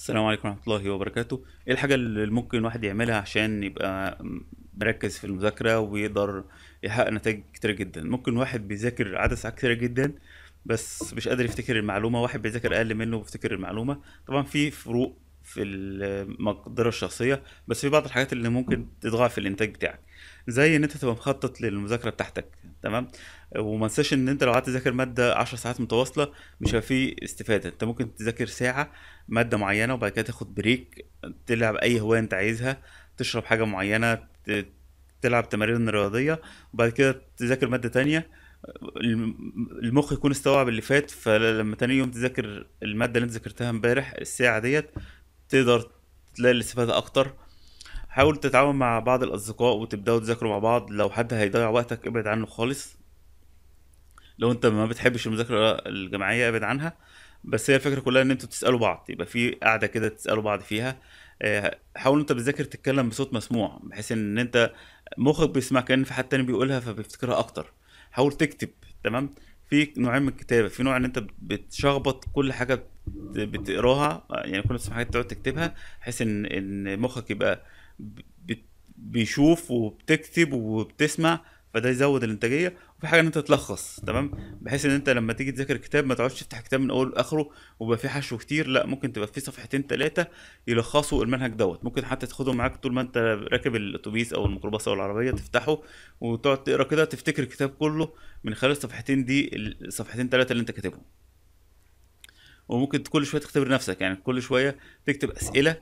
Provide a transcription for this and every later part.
السلام عليكم ورحمه الله وبركاته ايه الحاجه اللي ممكن الواحد يعملها عشان يبقى مركز في المذاكره ويقدر يحقق نتائج كتير جدا ممكن واحد بيذاكر عدد ساعات كتير جدا بس مش قادر يفتكر المعلومه واحد بيذاكر اقل منه بيفتكر المعلومه طبعا في فروق في المقدره الشخصيه بس في بعض الحاجات اللي ممكن تضعف الانتاج بتاعك زي ان انت تبقى مخطط للمذاكره بتاعتك تمام وما تنساش ان انت لو قعدت تذاكر ماده 10 ساعات متواصله مش هيبقى فيه استفاده انت ممكن تذاكر ساعه ماده معينه وبعد كده تاخد بريك تلعب اي هوايه انت عايزها تشرب حاجه معينه تلعب تمارين رياضيه وبعد كده تذاكر ماده تانية المخ يكون استوعب اللي فات فلما تاني يوم تذاكر الماده اللي انت ذاكرتها امبارح الساعه ديت تقدر تلاقي الاستفاده اكتر حاول تتعاون مع بعض الاصدقاء وتبداوا تذاكروا مع بعض لو حد هيضيع وقتك ابعد عنه خالص لو انت ما بتحبش المذاكره الجماعيه ابعد عنها بس هي الفكره كلها ان انتوا تسالوا بعض يبقى في قاعده كده تسالوا بعض فيها آه، حاول انت بتذاكر تتكلم بصوت مسموع بحيث ان انت مخك بيسمع كأن في حد تاني بيقولها فبيفتكرها اكتر حاول تكتب تمام في نوعين من الكتابه في نوع ان انت بتشخبط كل حاجه بتقراها يعني كل حاجه تقعد تكتبها بحيث ان ان مخك يبقى بيشوف وبتكتب وبتسمع فده يزود الانتاجيه وفي حاجه ان انت تلخص تمام بحيث ان انت لما تيجي تذاكر كتاب ما تقعدش تفتح كتاب من اوله لاخره ويبقى فيه حشو كتير لا ممكن تبقى فيه صفحتين ثلاثه يلخصوا المنهج دوت ممكن حتى تاخده معاك طول ما انت راكب الاتوبيس او الميكروباص او العربيه تفتحه وتقعد تقرا كده تفتكر الكتاب كله من خلال الصفحتين دي الصفحتين ثلاثه اللي انت كاتبهم وممكن كل شويه تختبر نفسك يعني كل شويه تكتب اسئله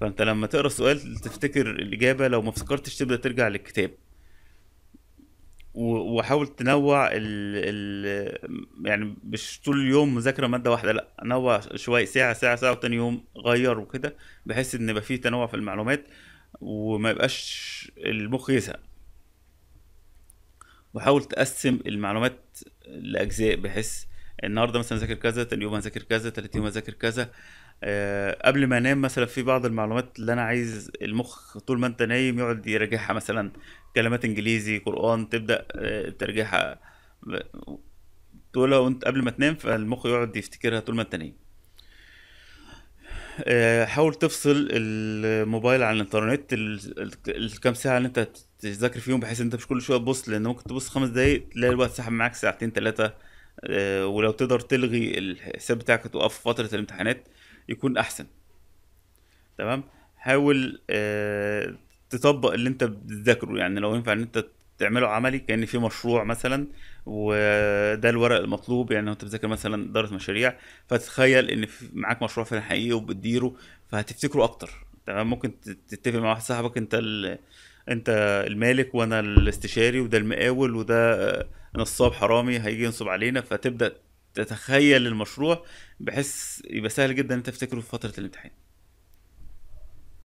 فانت لما تقرا السؤال تفتكر الاجابه لو ما افتكرتش تبدا ترجع للكتاب وحاول تنوع ال ال يعني مش طول اليوم مذاكره ماده واحده لا نوع شويه ساعه ساعه ساعه وتاني يوم غير وكده بحيث ان يبقى فيه تنوع في المعلومات وما يبقاش المخ يزهق وحاول تقسم المعلومات لاجزاء بحيث النهارده مثلا ذاكر كذا تاني يوم هذاكر كذا تالت يوم هذاكر كذا آه، قبل ما انام مثلا في بعض المعلومات اللي انا عايز المخ طول ما انت نايم يقعد يراجعها مثلا كلمات انجليزي قران تبدا آه، ترجعها تقولها وانت قبل ما تنام فالمخ يقعد يفتكرها طول ما انت نايم آه، حاول تفصل الموبايل عن الانترنت الكام ساعه اللي انت تذاكر فيهم بحيث انت مش كل شويه تبص لان ممكن تبص خمس دقايق تلاقي الوقت سحب معاك ساعتين ثلاثه ولو تقدر تلغي الحساب بتاعك توقف فتره الامتحانات يكون احسن تمام حاول آه، تطبق اللي انت بتذاكره يعني لو ينفع ان انت تعمله عملي كان في مشروع مثلا وده الورق المطلوب يعني لو انت بتذاكر مثلا اداره مشاريع فتخيل ان معاك مشروع فعلا حقيقي وبتديره فهتفتكره اكتر تمام ممكن تتفق مع واحد صاحبك انت انت المالك وانا الاستشاري وده المقاول وده آه، نصاب حرامي هيجي ينصب علينا فتبدا تتخيل المشروع بحيث يبقى سهل جدا انت تفتكره في فتره الامتحان